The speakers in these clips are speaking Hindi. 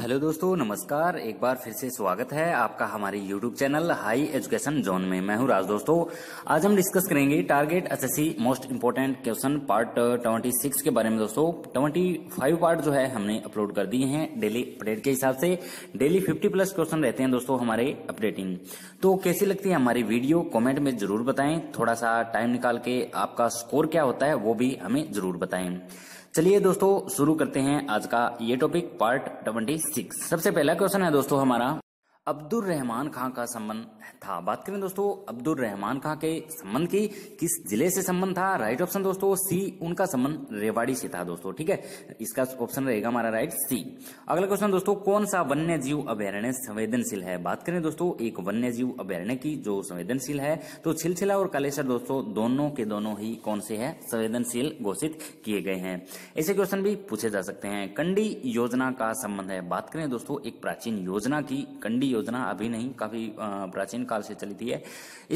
हेलो दोस्तों नमस्कार एक बार फिर से स्वागत है आपका हमारे YouTube channel high education zone में मैं हूं राज दोस्तों आज हम डिस्कस करेंगे target SSC most important question part 26 के बारे में दोस्तों 25 पार्ट जो है हमने अपलोड कर दिए हैं डेली अपडेट के हिसाब से डेली 50 प्लस क्वेश्चन रहते हैं दोस्तों हमारे अपडेटिंग तो कैसी लगती है हमारी वीडियो कॉमेंट में जरूर बताएं थोड़ा सा टाइम निकाल के आपका स्कोर क्या होता है वो भी हमें जरूर बताएं चलिए दोस्तों शुरू करते हैं आज का ये टॉपिक पार्ट ट्वेंटी सिक्स सबसे पहला क्वेश्चन है दोस्तों हमारा अब्दुल रहमान खां का संबंध था बात करें दोस्तों अब्दुल रहमान खां के संबंध की किस जिले से संबंध था राइट ऑप्शन दोस्तों सी उनका संबंध रेवाड़ी से था दोस्तों ठीक है इसका ऑप्शन रहेगा हमारा राइट सी अगला क्वेश्चन दोस्तों कौन सा वन्य जीव अभ्यारण्य संवेदनशील है बात करें दोस्तों एक वन्य जीव अभ्यारण्य की जो संवेदनशील है तो छिलछिला और कालेसर दोस्तों दोनों के दोनों ही कौन से है संवेदनशील घोषित किए गए हैं ऐसे क्वेश्चन भी पूछे जा सकते हैं कंडी योजना का संबंध है बात करें दोस्तों एक प्राचीन योजना की कंडी योजना अभी नहीं काफी प्राचीन काल से चली थी है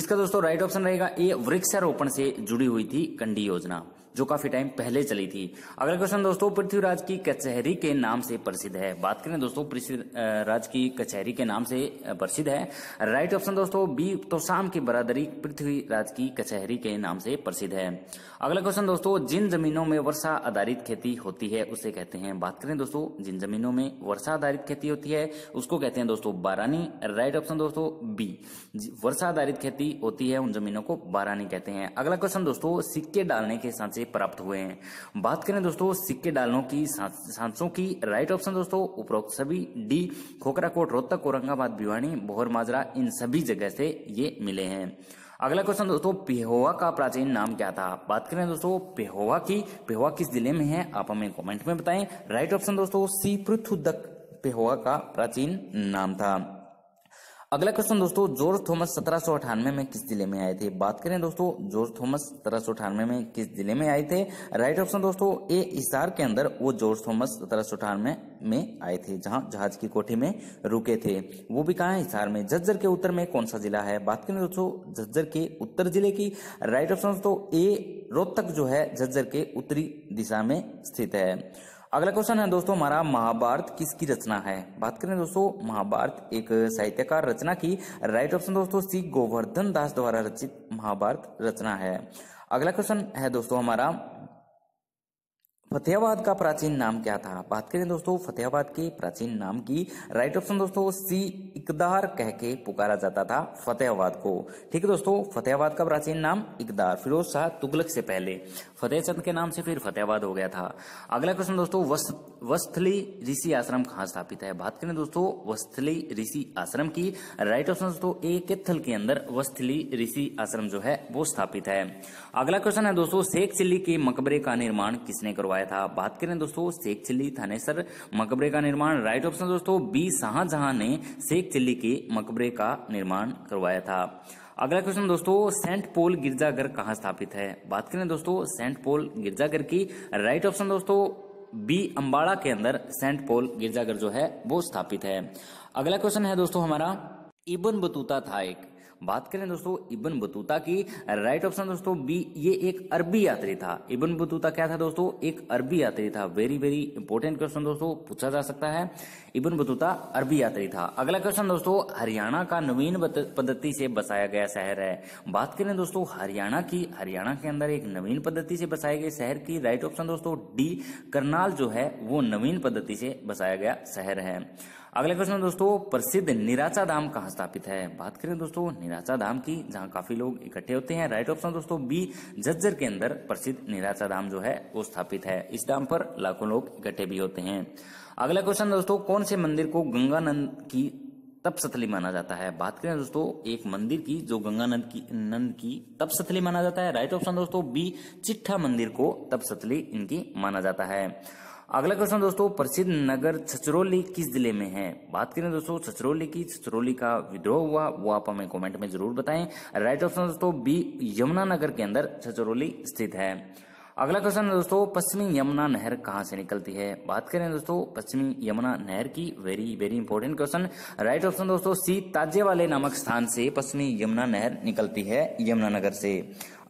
इसका दोस्तों राइट ऑप्शन रहेगा ए वृक्षारोपण से जुड़ी हुई थी कंडी योजना जो काफी टाइम पहले चली थी अगला क्वेश्चन दोस्तों पृथ्वीराज की कचहरी के नाम से प्रसिद्ध है बात करें दोस्तों पृथ्वीराज की कचहरी के नाम से प्रसिद्ध है राइट ऑप्शन दोस्तों बी तो शाम की बरादरी पृथ्वीराज की कचहरी के नाम से प्रसिद्ध है अगला क्वेश्चन दोस्तों जिन जमीनों में वर्षा आधारित खेती होती है उसे कहते हैं बात करें दोस्तों जिन जमीनों में वर्षा आधारित खेती होती है उसको कहते हैं दोस्तों बारानी राइट ऑप्शन दोस्तों बी वर्षा आधारित खेती होती है उन जमीनों को बारानी कहते हैं अगला क्वेश्चन दोस्तों सिक्के डालने के सांचे से प्राप्त हुए हैं बात करें दोस्तों सिक्के डालनों की सांसों की राइट ऑप्शन दोस्तों उपरोक्त सभी डी कोट रोहतक औरंगाबाद भिवानी बोहर माजरा इन सभी जगह से ये मिले हैं अगला क्वेश्चन दोस्तों पेहोवा का प्राचीन नाम क्या था बात करें दोस्तों पेहोवा की पेहोवा किस जिले में है आप हमें कमेंट में बताएं राइट ऑप्शन दोस्तों सी पृथुदक पेहोवा का प्राचीन नाम था अगला क्वेश्चन दोस्तों जॉर्ज थॉमस सत्रह में किस जिले में आए थे बात करें दोस्तों जॉर्ज थॉमस सत्रह में किस जिले में आए थे राइट ऑप्शन दोस्तों ए इसार के अंदर वो जॉर्ज थॉमस सत्रह में आए थे जहां जहाज की कोठी में रुके थे वो भी कहा है इसार में झज्जर के उत्तर में कौन सा जिला है बात करें दोस्तों झज्जर के उत्तर जिले की राइट ऑप्शन दोस्तों ए रोहतक जो है झज्जर के उत्तरी दिशा में स्थित है अगला क्वेश्चन है दोस्तों हमारा महाभारत किसकी रचना है बात करें दोस्तों महाभारत एक साहित्यकार रचना की राइट ऑप्शन दोस्तों सी गोवर्धन दास द्वारा रचित महाभारत रचना है अगला क्वेश्चन है दोस्तों हमारा फतेहाबाद का प्राचीन नाम क्या था बात करें दोस्तों फतेहाबाद के प्राचीन नाम की राइट ऑप्शन दोस्तों सी इकदार कह के पुकारा जाता था फतेहाबाद को ठीक है दोस्तों फतेहाबाद का प्राचीन नाम इकदार फिरोज शाह तुगलक से पहले फतेह चंद के नाम से फिर फतेहाबाद हो गया था अगला क्वेश्चन दोस्तों वस्थली ऋषि आश्रम कहाँ स्थापित है बात करें दोस्तों वस्थली ऋषि आश्रम की राइट ऑप्शन दोस्तों ए केथल के अंदर वस्थली ऋषि आश्रम जो है वो स्थापित है अगला क्वेश्चन है दोस्तों शेख चिल्ली के मकबरे का निर्माण किसने करवाया पाया था बात करें दोस्तों शेख चिल्ली थानेसर मकबरे का निर्माण राइट ऑप्शन दोस्तों बी शाहजहां ने शेख चिल्ली के मकबरे का निर्माण करवाया था अगला क्वेश्चन दोस्तों सेंट पोल गिरजाघर कहाँ स्थापित है बात करें दोस्तों सेंट पोल गिरजाघर की राइट ऑप्शन दोस्तों बी अंबाड़ा के अंदर सेंट पोल गिरजाघर जो है वो स्थापित है अगला क्वेश्चन है दोस्तों हमारा इबन बतूता था एक बात करें दोस्तों इबन बतूता की राइट ऑप्शन दोस्तों बी ये एक अरबी यात्री था इबन बतूता क्या था दोस्तों एक अरबी यात्री था वेरी वेरी इंपॉर्टेंट क्वेश्चन दोस्तों पूछा जा सकता है इबन बतूता अरबी यात्री था अगला क्वेश्चन दोस्तों हरियाणा का नवीन पद्धति से बसाया गया शहर है बात करें दोस्तों हरियाणा की हरियाणा के अंदर एक नवीन पद्धति से बसाए गए शहर की राइट ऑप्शन दोस्तों डी करनाल जो है वो नवीन पद्धति से बसाया गया शहर है अगला क्वेश्चन दोस्तों प्रसिद्ध निराचा धाम कहाँ स्थापित है बात करें दोस्तों निराचा धाम की जहाँ काफी लोग इकट्ठे होते हैं राइट ऑप्शन दोस्तों बी जज्जर के अंदर प्रसिद्ध निराचा धाम जो है वो स्थापित है इस धाम पर लाखों लोग इकट्ठे भी होते हैं अगला क्वेश्चन दोस्तों कौन से मंदिर को गंगानंद की तपसथली माना जाता है बात करें दोस्तों एक मंदिर की जो गंगानंद की नंद की तपसथली माना जाता है राइट ऑप्शन दोस्तों बी चिट्ठा मंदिर को तपसतली इनकी माना जाता है अगला क्वेश्चन दोस्तों प्रसिद्ध नगर छचरोली किस जिले में है बात करें दोस्तों छचरोली की छचरोली का विद्रोह हुआ वो आप हमें कमेंट में जरूर बताएं राइट ऑप्शन दोस्तों बी यमुना नगर के अंदर छचरोली स्थित है अगला क्वेश्चन है दोस्तों पश्चिमी यमुना नहर कहाँ से निकलती है बात करें दोस्तों पश्चिमी यमुना नहर की very very important question right option दोस्तों सी ताजे वाले नामक स्थान से पश्चिमी यमुना नहर निकलती है यमुनानगर से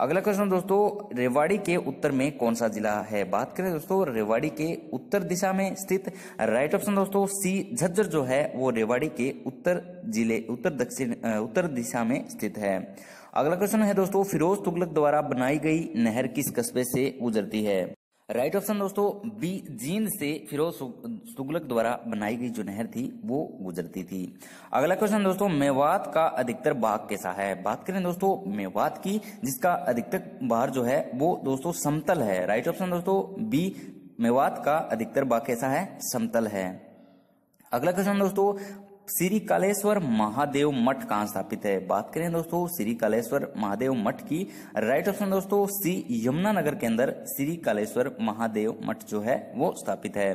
अगला क्वेश्चन दोस्तों रेवाड़ी के उत्तर में कौन सा जिला है बात करें दोस्तों रेवाड़ी के उत्तर दिशा में स्थित राइट ऑप्शन दोस्तों सी झज्जर जो है वो रेवाड़ी के उत्तर जिले उत्तर दक्षिण उत्तर दिशा में स्थित है अगला क्वेश्चन है दोस्तों फिरोज तुगलक द्वारा बनाई गई नहर किस कस्बे से गुजरती है राइट ऑप्शन दोस्तों बी जींद से फिरोज तुगलक द्वारा बनाई गई जो नहर थी वो गुजरती थी अगला क्वेश्चन दोस्तों मेवात का अधिकतर भाग कैसा है बात करें दोस्तों मेवात की जिसका अधिकतर भार जो है वो दोस्तों समतल है राइट ऑप्शन दोस्तों बी मेवात का अधिकतर भाग कैसा है समतल है अगला क्वेश्चन दोस्तों श्री कालेश्वर महादेव मठ कहाँ स्थापित है बात करें दोस्तों श्री कालेश्वर महादेव मठ की राइट ऑप्शन दोस्तों सी यमुनानगर के अंदर श्री कालेश्वर महादेव मठ जो है वो स्थापित है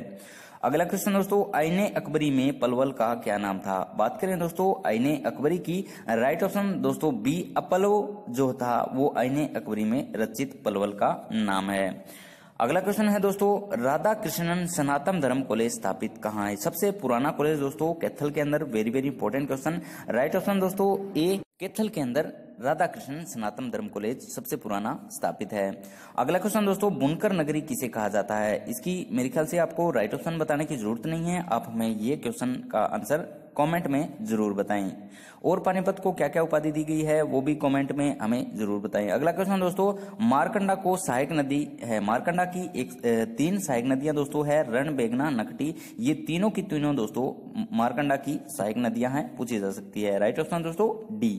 अगला क्वेश्चन दोस्तों आईने अकबरी में पलवल का क्या नाम था बात करें दोस्तों आईने अकबरी की राइट ऑप्शन दोस्तों बी अपलो जो था वो आईने अकबरी में रचित पलवल का नाम है अगला क्वेश्चन है दोस्तों राधा कृष्णन सनातन धर्म कॉलेज स्थापित कहाँ है सबसे पुराना कॉलेज दोस्तों कैथल के अंदर very very important question right option दोस्तों ए कैथल के अंदर राधा कृष्ण सनातन धर्म कॉलेज सबसे पुराना स्थापित है अगला क्वेश्चन दोस्तों बुनकर नगरी किसे कहा जाता है इसकी मेरे ख्याल से आपको राइट ऑप्शन बताने की जरूरत नहीं है आप हमें ये क्वेश्चन का आंसर कमेंट में जरूर बताएं और पानीपत को क्या क्या उपाधि दी गई है वो भी कमेंट में हमें जरूर बताएं अगला क्वेश्चन दोस्तों मारकंडा को सहायक नदी है मारकंडा की एक तीन सहायक नदियां दोस्तों है रण बेगना नकटी ये तीनों की तीनों दोस्तों मारकंडा की सहायक नदियां हैं पूछी जा सकती है राइट ऑप्शन दोस्तों डी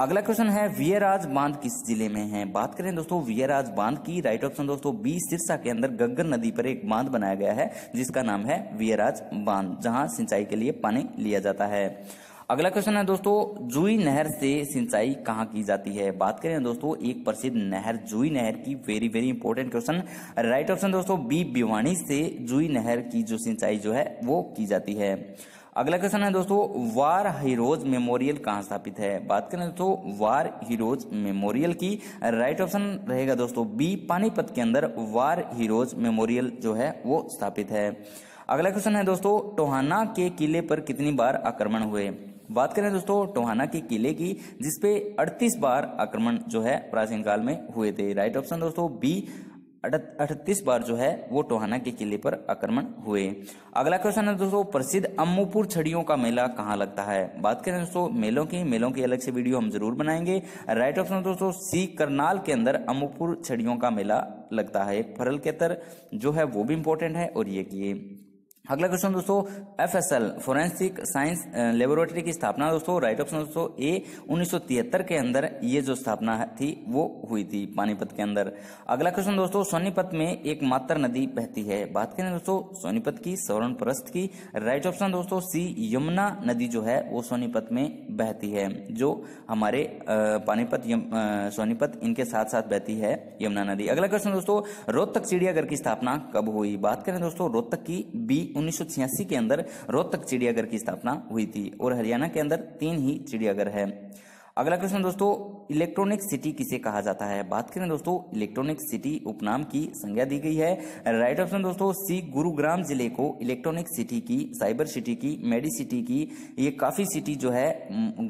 अगला क्वेश्चन है वियराज बांध किस जिले में है बात करें दोस्तों वियराज बांध की राइट ऑप्शन दोस्तों बी सिरसा के अंदर गग्गर नदी पर एक बांध बनाया गया है जिसका नाम है वियराज बांध जहां सिंचाई के लिए पानी लिया जाता है अगला क्वेश्चन है दोस्तों जुई नहर से सिंचाई कहाँ की जाती है बात करें दोस्तों एक प्रसिद्ध नहर जुई नहर की very very important question right option दोस्तों बी भिवानी से जुई नहर की जो सिंचाई जो है वो की जाती है अगला क्वेश्चन है दोस्तों वार हीरोज मेमोरियल कहाँ स्थापित है बात करें दोस्तों वार हीरोज मेमोरियल की राइट ऑप्शन रहेगा दोस्तों बी पानीपत के अंदर वार हीरोज मेमोरियल जो है वो स्थापित है अगला क्वेश्चन है दोस्तों टोहाना के किले पर कितनी बार आक्रमण हुए बात करें दोस्तों टोहाना के किले की जिसपे 38 बार आक्रमण जो है प्राचीन काल में हुए थे राइट ऑप्शन दोस्तों बी अड़तीस बार जो है वो टोहाना के किले पर आक्रमण हुए अगला क्वेश्चन है दोस्तों प्रसिद्ध अम्मूपुर छड़ियों का मेला कहाँ लगता है बात करें दोस्तों मेलों की मेलों की अलग से वीडियो हम जरूर बनाएंगे राइट ऑप्शन दोस्तों सी करनाल के अंदर अम्मूपुर छड़ियों का मेला लगता है फरल के तर जो है वो भी इंपॉर्टेंट है और ये किए अगला क्वेश्चन दोस्तों F S L forensic science laboratory की स्थापना दोस्तों राइट ऑप्शन दोस्तों ए 1973 के अंदर ये जो स्थापना थी वो हुई थी पानीपत के अंदर अगला क्वेश्चन दोस्तों सोनीपत में एक मात्र नदी बहती है बात करें दोस्तों सोनीपत की सवर्ण परस्त की राइट ऑप्शन दोस्तों सी यमुना नदी जो है वो सोनीपत में बहती है जो हमारे पानीपत सोनीपत इनके साथ साथ बहती है यमुना नदी अगला क्वेश्चन दोस्तों रोहतक चिड़ियाघर की स्थापना कब हुई बात करें दोस्तों रोहतक की बी उन्नीस के अंदर रोहतक चिड़ियाघर की स्थापना हुई थी और हरियाणा के अंदर तीन ही चिड़ियाघर है अगला क्वेश्चन दोस्तों इलेक्ट्रॉनिक सिटी किसे कहा जाता है बात करें दोस्तों इलेक्ट्रॉनिक सिटी उपनाम की संज्ञा दी गई है राइट ऑप्शन दोस्तों सी गुरुग्राम जिले को इलेक्ट्रॉनिक सिटी की साइबर सिटी की मेडी सिटी की ये काफी सिटी जो है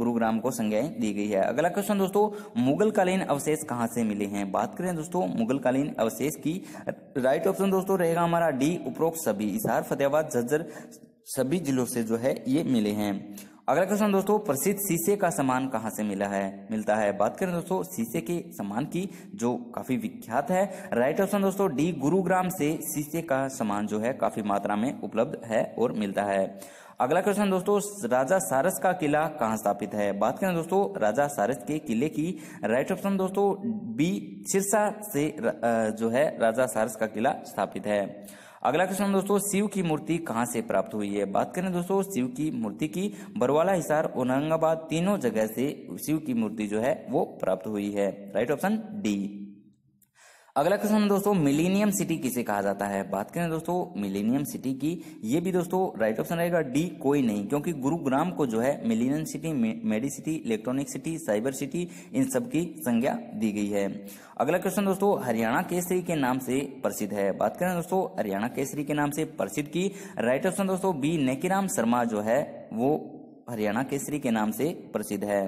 गुरुग्राम को संज्ञाएं दी गई है अगला क्वेश्चन दोस्तों मुगल कालीन अवशेष कहाँ से मिले हैं बात करें दोस्तों मुगल कालीन अवशेष की राइट ऑप्शन दोस्तों रहेगा हमारा डी उपरोक्त सभी इसार फतेहाबाद झज्जर सभी जिलों से जो है ये मिले हैं अगला क्वेश्चन दोस्तों प्रसिद्ध शीशे का सामान कहाँ से मिला है मिलता है बात करें दोस्तों शीशे के सामान की जो काफी विख्यात है राइट ऑप्शन दोस्तों डी गुरुग्राम से शीशे का सामान जो है काफी मात्रा में उपलब्ध है और मिलता है अगला क्वेश्चन दोस्तों राजा सारस का किला कहाँ स्थापित है बात करें दोस्तों राजा सारस के किले की राइट ऑप्शन दोस्तों बी सिरसा से जो है राजा सारस का किला स्थापित है अगला क्वेश्चन दोस्तों शिव की मूर्ति कहाँ से प्राप्त हुई है बात करें दोस्तों शिव की मूर्ति की बरवाला हिसार औरंगाबाद तीनों जगह से शिव की मूर्ति जो है वो प्राप्त हुई है राइट ऑप्शन डी अगला क्वेश्चन दोस्तों मिलेनियम सिटी किसे कहा जाता है बात करें दोस्तों मिलेनियम सिटी की ये भी दोस्तों राइट ऑप्शन रहेगा डी कोई नहीं क्योंकि गुरुग्राम को जो है millennium city medi city electronic city cyber city इन सब की संज्ञा दी गई है अगला क्वेश्चन दोस्तों हरियाणा केसरी के नाम से प्रसिद्ध है बात करें दोस्तों हरियाणा केसरी के नाम से प्रसिद्ध की राइट ऑप्शन दोस्तों बी नेकीराम शर्मा जो है वो हरियाणा केसरी के नाम से प्रसिद्ध है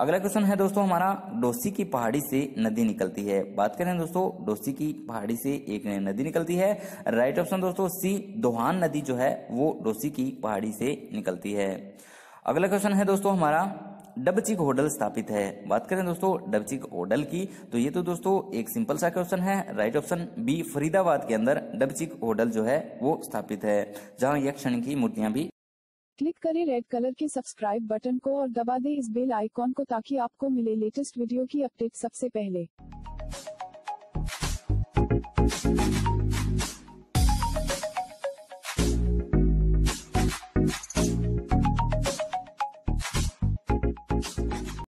अगला क्वेश्चन है दोस्तों हमारा डोसी की पहाड़ी से नदी निकलती है बात करें दोस्तों डोसी की पहाड़ी से एक नदी निकलती है राइट ऑप्शन दोस्तों सी दोहान नदी जो है वो डोसी की पहाड़ी से निकलती है अगला क्वेश्चन है दोस्तों हमारा डबचिक होटल स्थापित है बात करें दोस्तों डबचिक होटल की तो ये तो दोस्तों एक सिंपल सा क्वेश्चन है राइट ऑप्शन बी फरीदाबाद के अंदर डबचिक होटल जो है वो स्थापित है जहां यक्षण की मूर्तियां भी क्लिक करें रेड कलर के सब्सक्राइब बटन को और दबा दें इस बेल आइकॉन को ताकि आपको मिले लेटेस्ट वीडियो की अपडेट सबसे पहले